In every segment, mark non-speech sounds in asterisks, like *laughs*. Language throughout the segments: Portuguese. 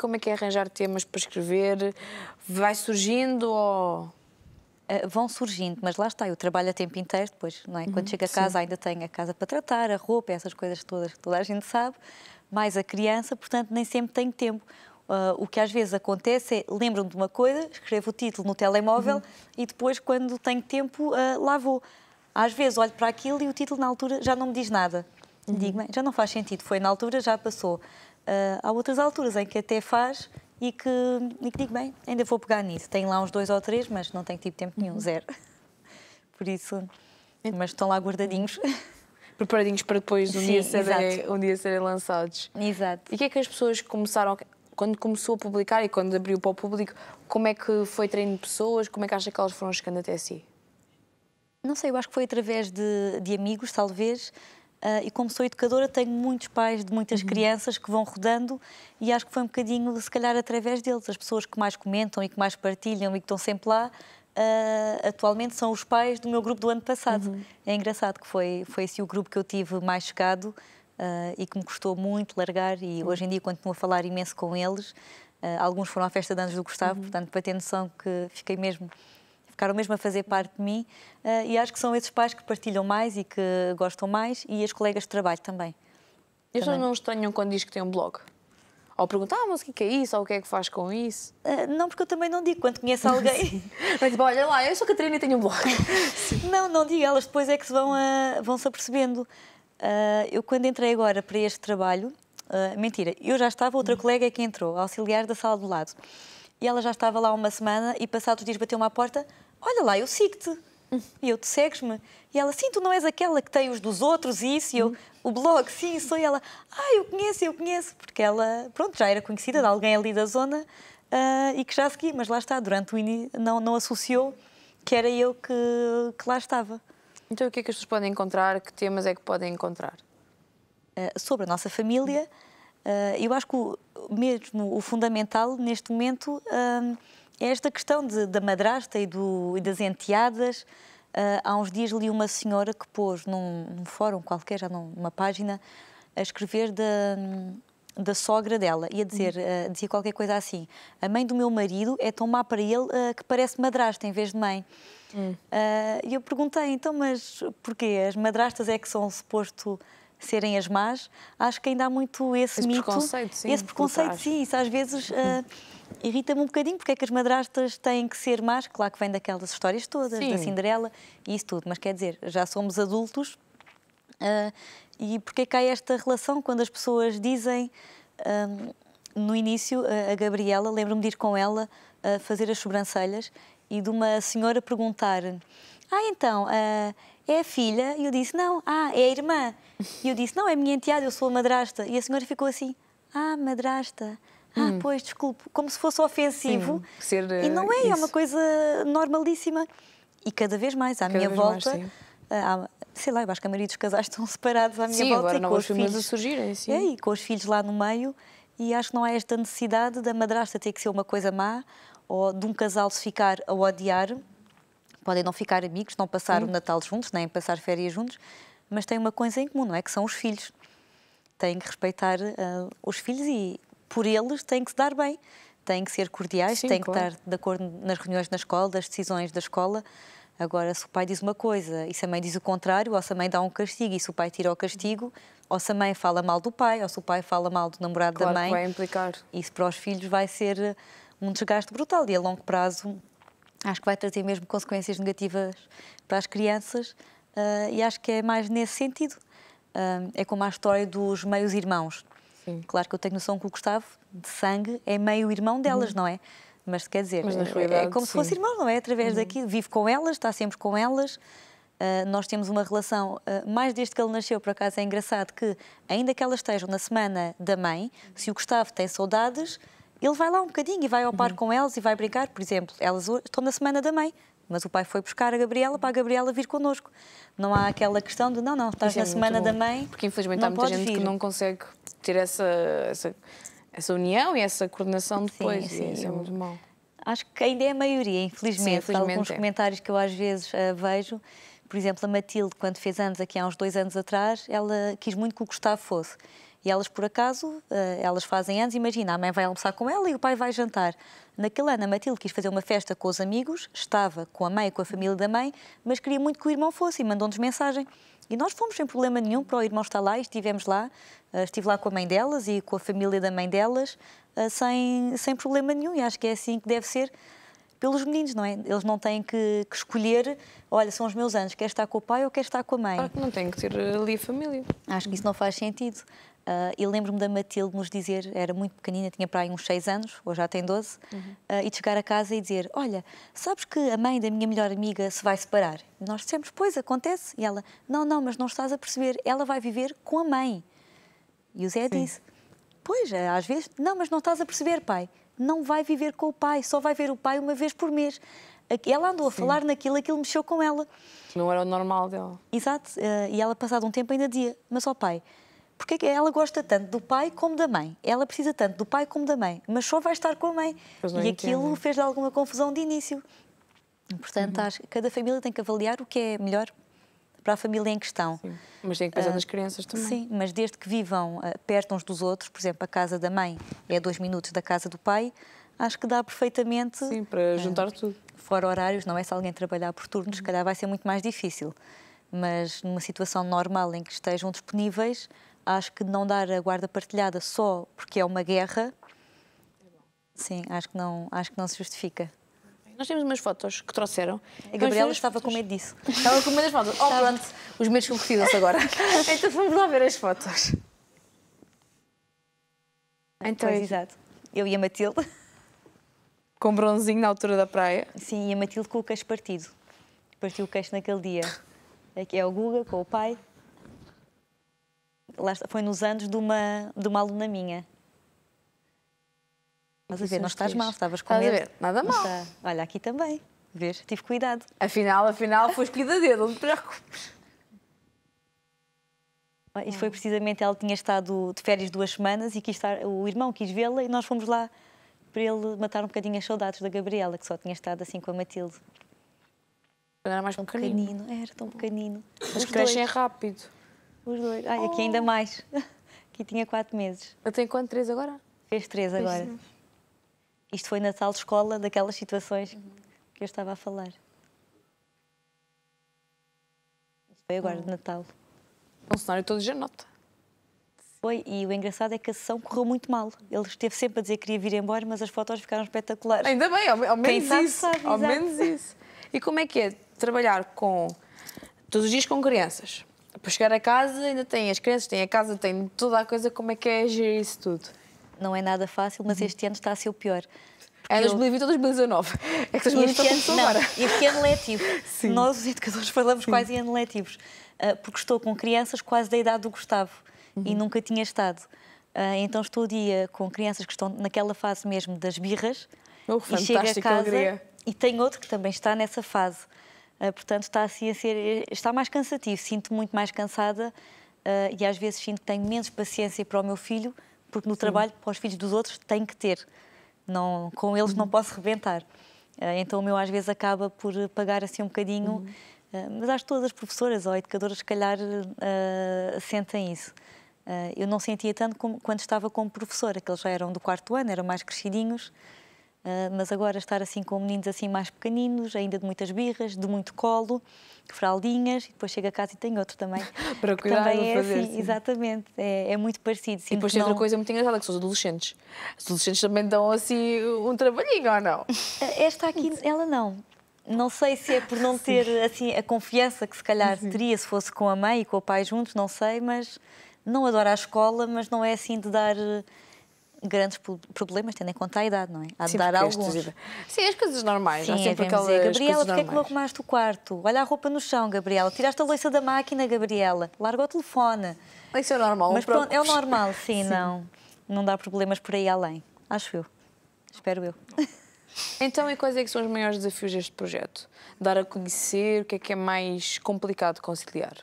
como é que é arranjar temas para escrever? Vai surgindo ou eh, vão surgindo, mas lá está, eu trabalho a tempo inteiro depois, não é? Quando uhum, chego a casa sim. ainda tenho a casa para tratar, a roupa, essas coisas todas que toda a gente sabe, mais a criança, portanto nem sempre tenho tempo. Uh, o que às vezes acontece é, lembro-me de uma coisa, escrevo o título no telemóvel uhum. e depois, quando tenho tempo, uh, lá vou. Às vezes olho para aquilo e o título na altura já não me diz nada. Uhum. Digo, já não faz sentido, foi na altura, já passou. Ah, há outras alturas em que até faz e que, e que digo, bem, ainda vou pegar nisso. Tenho lá uns dois ou três, mas não tenho tipo tempo nenhum, uhum. zero. *laughs* Por isso, mas estão lá guardadinhos. *laughs* Preparadinhos para depois um, Sim, dia serem, um dia serem lançados. Exato. E o que é que as pessoas começaram, quando começou a publicar e quando abriu para o público, como é que foi treino de pessoas, como é que acha que elas foram chegando até si? Não sei, eu acho que foi através de, de amigos, talvez. Uh, e como sou educadora, tenho muitos pais de muitas uhum. crianças que vão rodando e acho que foi um bocadinho, se calhar, através deles. As pessoas que mais comentam e que mais partilham e que estão sempre lá, uh, atualmente são os pais do meu grupo do ano passado. Uhum. É engraçado que foi, foi esse o grupo que eu tive mais chegado uh, e que me custou muito largar e uhum. hoje em dia continuo a falar imenso com eles. alguns foram à festa de anos do Gustavo, uhum. portanto, para ter noção que fiquei mesmo ficaram mesmo a fazer parte de mim uh, e acho que são esses pais que partilham mais e que gostam mais e as colegas de trabalho também. E as pessoas não estranham quando diz que tem um blog? Ou perguntar ah, mas o é que é isso? Ou o que é que faz com isso? Uh, não, porque eu também não digo quando conheço alguém. *laughs* mas tipo, olha lá, eu sou Catarina e tenho um blog. *laughs* não, não digo, elas depois é que se vão, eh, vão se apercebendo. Uh, eu quando entrei agora para este trabalho, uh, mentira, eu já estava, outra hum. colega é que entrou, auxiliar da sala do lado. E ela já estava lá uma semana e passados dias bateu-me à porta, olha lá, eu sigo-te. E eu, tu segues-me? E ela, sim, tu não és aquela que tem os dos outros e isso. E eu, o blog, sim, sou. E ela, ah, eu conheço, eu conheço. Porque ela, pronto, já era conhecida de alguém ali da zona uh, e que já segui. Mas lá está, durante o início, não, não associou que era eu que, que lá estava. Então o que é que as pessoas podem encontrar? Que temas é que podem encontrar? Uh, sobre a nossa família... Ah, eu acho que o, mesmo o fundamental neste momento ah, é esta questão de, da madrasta e, do, e das enteadas. Ah, há uns dias li uma senhora que pôs num, num fórum qualquer, já numa página, a escrever da, da sogra dela e a dizer, uh, qualquer coisa assim: a mãe do meu marido é tão má para ele uh, que parece madrasta em vez de mãe. Hum. E uh, eu perguntei, então, mas porquê? As madrastas é que são suposto serem as más, acho que ainda há muito esse, esse mito. Preconceito, sim, esse preconceito, sim. Isso às vezes. Uh, Irrita-me um bocadinho porque é que as madrastas têm que ser más, claro que vem daquelas histórias todas, sim. da Cinderela e isso tudo, mas quer dizer, já somos adultos uh, e porque é que há esta relação quando as pessoas dizem. Uh, no início, a Gabriela, lembro-me de ir com ela a fazer as sobrancelhas e de uma senhora perguntar: Ah, então, é a filha? E eu disse, não, ah, é a irmã. E eu disse, não, é a minha enteada, eu sou a madrasta. E a senhora ficou assim, ah, madrasta. Ah, hum. pois, desculpe, como se fosse ofensivo. Sim, ser, e não eh, é, é, isso. é uma coisa normalíssima. E cada vez mais, à cada minha volta, mais, eh, sei lá, eu acho que a maioria dos casais *laughs* estão separados à minha sim, volta. Agora e não com os filhos a surgirem, sim. É, e com os filhos lá no meio, e acho que não há esta necessidade da madrasta ter que ser uma coisa má ou de um casal se ficar a odiar podem não ficar amigos, não passar o Natal juntos, nem passar férias juntos, mas têm uma coisa em comum, não é? Que são os filhos. Têm que respeitar uh, os filhos e, por eles, têm que se dar bem, têm que ser cordiais, Sim, têm claro. que estar de acordo nas reuniões na escola, das decisões da escola. Agora, se o pai diz uma coisa e se a mãe diz o contrário, ou se a mãe dá um castigo e se o pai tira o castigo, ou se a mãe fala mal do pai, ou se o pai fala mal do namorado claro da mãe. vai implicar. Isso para os filhos vai ser ah, um desgaste brutal e a longo prazo acho que vai trazer mesmo consequências negativas para as crianças uh, e acho que é mais nesse sentido. Uh, é como a história dos meios-irmãos. Claro que eu tenho noção que o Gustavo, de sangue, é meio-irmão delas, uhum. não é? Mas quer dizer, Mas é, é como sim. se fosse irmão, não é? Através uhum. daqui, vive com elas, está sempre com elas. Uh, nós temos uma relação, uh, mais desde que ele nasceu, por acaso é engraçado que, ainda que elas estejam na semana da mãe, se o Gustavo tem saudades, ele vai lá um bocadinho e vai ao uhum. par com elas e vai brincar. Por exemplo, elas estão na semana da mãe, mas o pai foi buscar a Gabriela para a Gabriela vir connosco. Não há aquela questão de não, não, estás é na semana da mãe. Porque infelizmente há muita gente vir. que não consegue ter essa, essa, essa, união e essa coordenação depois. Sim, sim, isso é muito mal. Acho que ainda é a maioria, infelizmente. Sim, infelizmente alguns é. comentários que eu às vezes uh, vejo. Por exemplo, a Matilde, quando fez anos aqui há uns dois anos atrás, ela quis muito que o Gustavo fosse. E elas, por acaso, eh, elas fazem anos, imagina, a mãe vai almoçar com ela e o pai vai jantar. Naquele ano, a Matilde quis fazer uma festa com os amigos, estava com a mãe, e com a família da mãe, mas queria muito que o irmão fosse e mandou-nos mensagem. E nós fomos sem problema nenhum para o irmão estar lá e estivemos lá. Eh, estive lá com a mãe delas e com a família da mãe delas, eh, sem, sem problema nenhum. E acho que é assim que deve ser pelos meninos, não é? Eles não têm que, que, escolher, olha, são os meus anos, quer estar com o pai ou quer estar com a mãe. Claro que não tem que ter ali a família. Acho que isso não faz sentido. Uh, e lembro-me da Matilde nos dizer, era muito pequenina, tinha para aí uns 6 anos, hoje já tem 12, uhum. uh, e de chegar a casa e dizer: Olha, sabes que a mãe da minha melhor amiga se vai separar? E nós dissemos: Pois, acontece. E ela: Não, não, mas não estás a perceber, ela vai viver com a mãe. E o Zé Sim. disse: Pois, eh, às vezes, não, mas não estás a perceber, pai. Não vai viver com o pai, só vai ver o pai uma vez por mês ela andou a Sim. falar naquilo, aquilo mexeu com ela. Não era o normal dela. Exato, eh, e ela passado um tempo ainda dizia, mas ó oh, pai, porque é que ela gosta tanto do pai como da mãe. Ela precisa tanto do pai como da mãe, mas só vai estar com a mãe. E aquilo fez alguma confusão de início. Portanto, uhum. acho que cada família tem que avaliar o que é melhor para a família em questão. Sim, mas tem que pensar uh, nas crianças também. Sim, mas desde que vivam uh, perto uns dos outros, por exemplo, a casa da mãe é a dois minutos da casa do pai, acho que dá perfeitamente. Sim, para ah, juntar uh, tudo. Fora horários, não é? Se alguém trabalhar por turnos, se uhum. calhar vai ser muito mais difícil. Mas numa situação normal em que estejam disponíveis, acho que não dar a guarda partilhada só porque é uma guerra, sim, acho que não, acho que não se justifica. Nós temos umas fotos que trouxeram. A Gabriela estava fotos. com medo disso. *laughs* Estava com medo das fotos. Oh, pronto, os medos convertiram-se agora. *laughs* então vamos lá ver as fotos. Então, pois, exato. Eu e a Matilde. Com bronzinho na altura da praia. Sim, e a Matilde com o queixo partido. Partiu o queixo naquele dia. Aqui é, é o Guga com o pai foi nos anos de uma, de uma aluna minha. Mas a ver, não estás mal, estavas com medo. Nada mal. Está... Olha, aqui também. Vês? Tive cuidado. Afinal, afinal, foste dedo não te preocupes. Ah, e foi hum. precisamente, ela tinha estado de férias duas semanas e quis estar, o irmão quis vê-la e nós fomos lá para ele matar um bocadinho as saudades da Gabriela, que só tinha estado assim com a Matilde. Era mais tão pequenino. pequenino. Era tão pequenino. Mas Os crescem é rápido. Os dois. Ai, aqui ainda oh. mais. *laughs* Aqui tinha quatro meses. Eu tenho quanto? Três agora? Fez três agora. Fez Isto foi na de escola daquelas situações uhum. que eu estava a falar. foi agora, uhum. de Natal. Um cenário todo já nota. Foi, e o engraçado é que a sessão correu muito mal. Ele esteve sempre a dizer que queria vir embora, mas as fotos ficaram espetaculares. Ainda bem, ao, ao menos isso. Sabe, ao exato. menos isso. E como é que é trabalhar com todos os dias com crianças? Para chegar a casa, ainda tem as crianças, tem a casa, tem toda a coisa. Como é que é gerir isso tudo? Não é nada fácil, mas uhum. este ano está a ser o pior. É 2020 ou 2019. É que 2020 este, ano, não, é este ano letivo. *laughs* Sim. Nós, os educadores, falamos Sim. quase em ano letivos. Ah, porque estou com crianças quase da idade do Gustavo uhum. e nunca tinha estado. Ah, então estou o dia com crianças que estão naquela fase mesmo das birras. Oh, e chego a casa e tenho outro que também está nessa fase. Ah, portanto, está assim a ser. Está mais cansativo, sinto-me muito mais cansada ah, e às vezes sinto que tenho menos paciência para o meu filho, porque no Sim. trabalho, para os filhos dos outros, tenho que ter. Não, com eles uhum. não posso rebentar. Ah, então o meu às vezes acaba por pagar assim um bocadinho, uhum. mas acho que todas as professoras ou educadoras se calhar uh, sentem isso. Uh, eu não sentia tanto como, quando estava como professora, que eles já eram do quarto ano, eram mais crescidinhos, Uh, mas agora estar assim com meninos assim mais pequeninos, ainda de muitas birras, de muito colo, fraldinhas, e depois chega a casa e tem outro também. *laughs* Para cuidar também é fazer, assim, sim. exatamente, é, é, muito parecido. E depois tem não... outra coisa muito engraçada, é que são os adolescentes. Os adolescentes também dão assim um trabalhinho ou não? *laughs* Eh, esta aqui, *laughs* ela não. Não sei se é por não ter assim a confiança que se calhar sim. teria se fosse com a mãe e com o pai juntos, não sei, mas não adora a escola, mas não é assim de dar grandes problemas, tendo em conta a idade, não é? Há de dar alguns. É Sim, as coisas normais. Sim, há sempre aquelas dizer, Gabriela, porquê é que não arrumaste o quarto? Olha a roupa no chão, Gabriela. Tiraste a louça da máquina, Gabriela. Larga o telefone. Isso é normal. Mas pronto, é o normal, *laughs* sim, sim, não. Não dá problemas por aí além. Acho eu. Espero eu. *laughs* Então, e quais é que são os maiores desafios deste projeto? Dar a conhecer, o que é que é mais complicado de conciliar?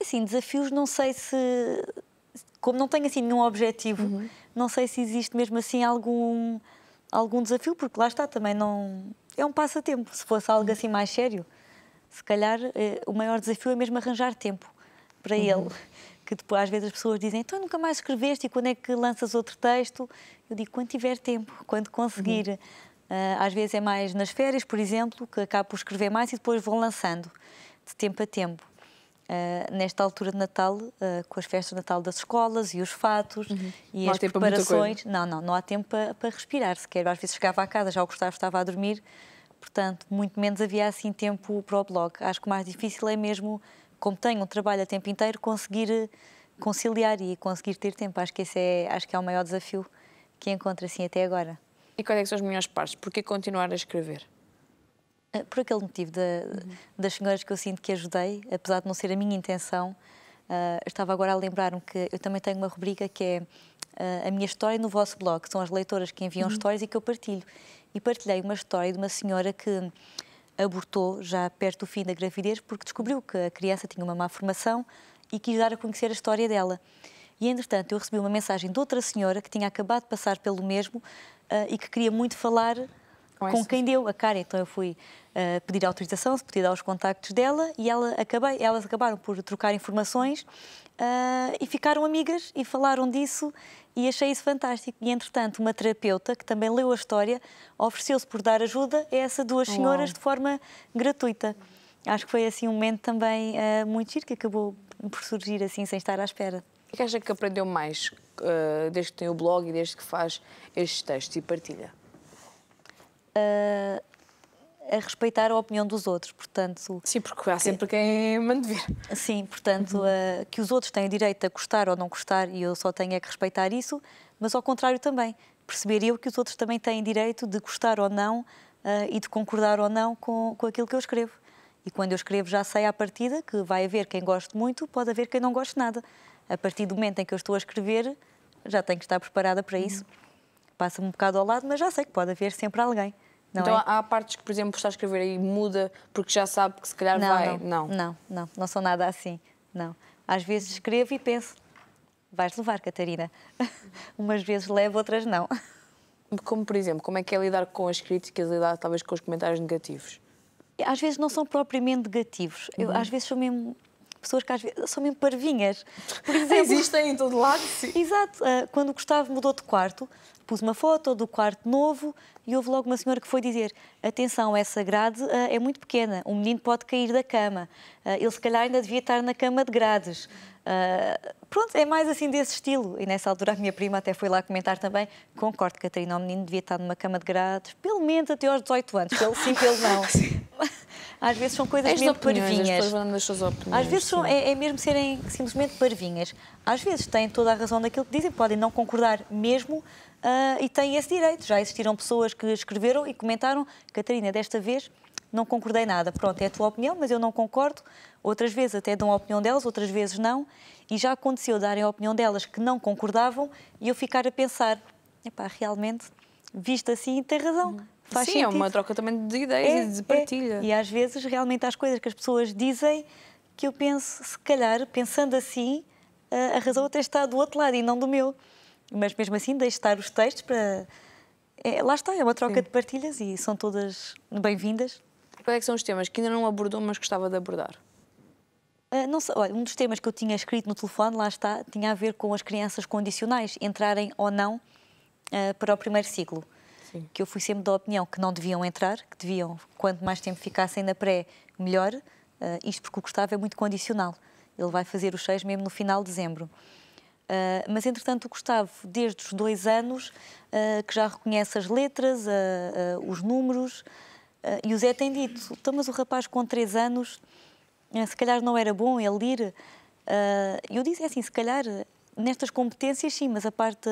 Assim, desafios não sei se... Como não tenho assim nenhum objetivo... Uhum não sei se existe mesmo assim algum, algum desafio, porque lá está também não. É um passatempo. Se fosse algo assim mais sério, se calhar eh, o maior desafio é mesmo arranjar tempo para uhum. ele. Que depois às vezes as pessoas dizem, então nunca mais escreveste e quando é que lanças outro texto? Eu digo, quando tiver tempo, quando conseguir. Uhum. Uh, às vezes é mais nas férias, por exemplo, que acabo por escrever mais e depois vou lançando de tempo a tempo. Ah, nesta altura de Natal, uh, com as festas de Natal das escolas e os fatos uhum. e não as preparações. Não, não, não há tempo para, para respirar sequer. Às vezes chegava à casa, já o Gustavo estava a dormir, portanto, muito menos havia assim tempo para o blog. Acho que o mais difícil é mesmo, como tenho um trabalho a tempo inteiro, conseguir eh, conciliar e conseguir ter tempo. Acho que esse é, acho que é o maior desafio que encontro assim até agora. E quais é são as melhores partes? Por que continuar a escrever? Ah, por aquele motivo uhum. das senhoras que eu sinto que ajudei, apesar de não ser a minha intenção, uh, estava agora a lembrar-me que eu também tenho uma rubrica que é uh, a minha história no vosso blog, são as leitoras que enviam uhum. histórias e que eu partilho. E partilhei uma história de uma senhora que abortou já perto do fim da gravidez porque descobriu que a criança tinha uma má formação e quis dar a conhecer a história dela. E, entretanto, eu recebi uma mensagem de outra senhora que tinha acabado de passar pelo mesmo uh, e que queria muito falar com, com quem deu a cara. Então eu fui uh, pedir autorização, se podia dar os contactos dela e ela acabei, elas acabaram por trocar informações uh, e ficaram amigas e falaram disso e achei isso fantástico. E entretanto, uma terapeuta que também leu a história ofereceu-se por dar ajuda a essas duas Uau. senhoras de forma gratuita. Acho que foi assim um momento também uh, muito giro que acabou por surgir assim sem estar à espera. O que é acha que aprendeu mais desde que tem o blog e desde que faz estes textos e partilha? a, a respeitar a opinião dos outros, portanto... Sim, porque há sempre quem manda ver. Sim, portanto, uhum. que os outros têm direito a gostar ou não gostar e eu só tenho é que respeitar isso, mas ao contrário também, perceber eu que os outros também têm direito de gostar ou não uh, e de concordar ou não com, com aquilo que eu escrevo. E quando eu escrevo já sei à partida que vai haver quem goste muito, pode haver quem não goste nada. A partir do momento em que eu estou a escrever, já tenho que estar preparada para uhum. isso. Passa-me um bocado ao lado, mas já sei que pode haver sempre alguém não então é? há partes que, por exemplo, está a escrever aí muda porque já sabe que se calhar não, vai. Não. não, não, não, não sou nada assim. Não. Às vezes escrevo e penso, vais levar, Catarina. *laughs* Umas vezes levo, outras não. Como, por exemplo, como é que é lidar com as críticas, lidar talvez com os comentários negativos? Às vezes não são propriamente negativos. Eu, uhum. Às vezes sou mesmo pessoas que às vezes são mesmo parvinhas. Por *laughs* exemplo, Existem em todo lado, sim. Exato. Ah, quando o Gustavo mudou de quarto, pus uma foto do quarto novo e houve logo uma senhora que foi dizer: Atenção, essa grade uh, é muito pequena, um menino pode cair da cama, uh, ele se calhar ainda devia estar na cama de grades. Uh, pronto, é mais assim desse estilo. E nessa altura a minha prima até foi lá comentar também: Concordo, Catarina, o menino devia estar numa cama de grades, pelo menos até aos 18 anos, pelo sim, pelo não. *laughs* *laughs* Às vezes são coisas As mesmo parvinhas. As suas opiniões, Às vezes são, é, é, mesmo serem simplesmente parvinhas. Às vezes têm toda a razão daquilo que dizem, podem não concordar mesmo uh, e têm esse direito. Já existiram pessoas que escreveram e comentaram: Catarina, desta vez não concordei nada. Pronto, é a tua opinião, mas eu não concordo. Outras vezes até dão a opinião delas, outras vezes não. E já aconteceu darem a opinião delas que não concordavam e eu ficar a pensar: epá, realmente, visto assim, tem razão. Uhum. Faz Sim, sentido. é uma troca também de ideias é, e de é. partilha. É. E às vezes realmente as coisas que as pessoas dizem que eu penso, se calhar, pensando assim, a razão até está do outro lado e não do meu. Mas mesmo assim, deixo estar os textos para. É, lá está, é uma troca Sim. de partilhas e são todas bem-vindas. Quais é são os temas que ainda não abordou, mas gostava de abordar? Uh, não sei, olha, um dos temas que eu tinha escrito no telefone, lá está, tinha a ver com as crianças condicionais entrarem ou não uh, para o primeiro ciclo. Sim. que eu fui sempre da opinião que não deviam entrar, que deviam, quanto mais tempo ficassem na pré, melhor. Uh, isto porque o Gustavo é muito condicional. Ele vai fazer os seis mesmo no final de dezembro. Uh, mas, entretanto, o Gustavo, desde os dois anos, uh, que já reconhece as letras, os números, e o Zé tem dito, então, mas o rapaz com três anos, se calhar não era bom ele ir. E eu disse, é assim, se calhar, nestas competências sim, mas a parte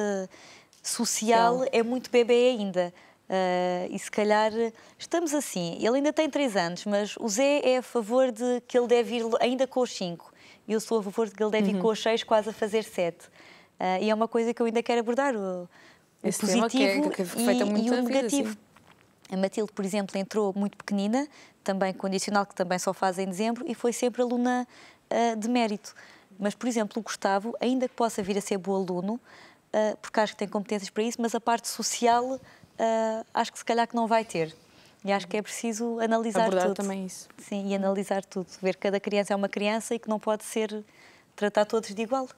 social é muito bebê ainda. Uh, e se calhar estamos assim. Ele ainda tem 3 anos, mas o Zé é a favor de que ele deve ir ainda com os 5. Eu sou a favor de que ele deve uhum. ir com os 6, quase a fazer 7. Uh, ah, e é uma coisa que eu ainda quero abordar: o, o é positivo que que e, e, o negativo. Vida, a Matilde, por exemplo, entrou muito pequenina, também condicional, que também só faz em dezembro, e foi sempre aluna uh, de mérito. Mas, por exemplo, o Gustavo, ainda que possa vir a ser bom aluno, ah, porque acho que tem competências para isso, mas a parte social ah, acho que se calhar que não vai ter. E acho que é preciso analisar Abordar tudo. também isso. Sim, e analisar tudo. Ver que cada criança é uma criança e que não pode ser tratar todos de igual.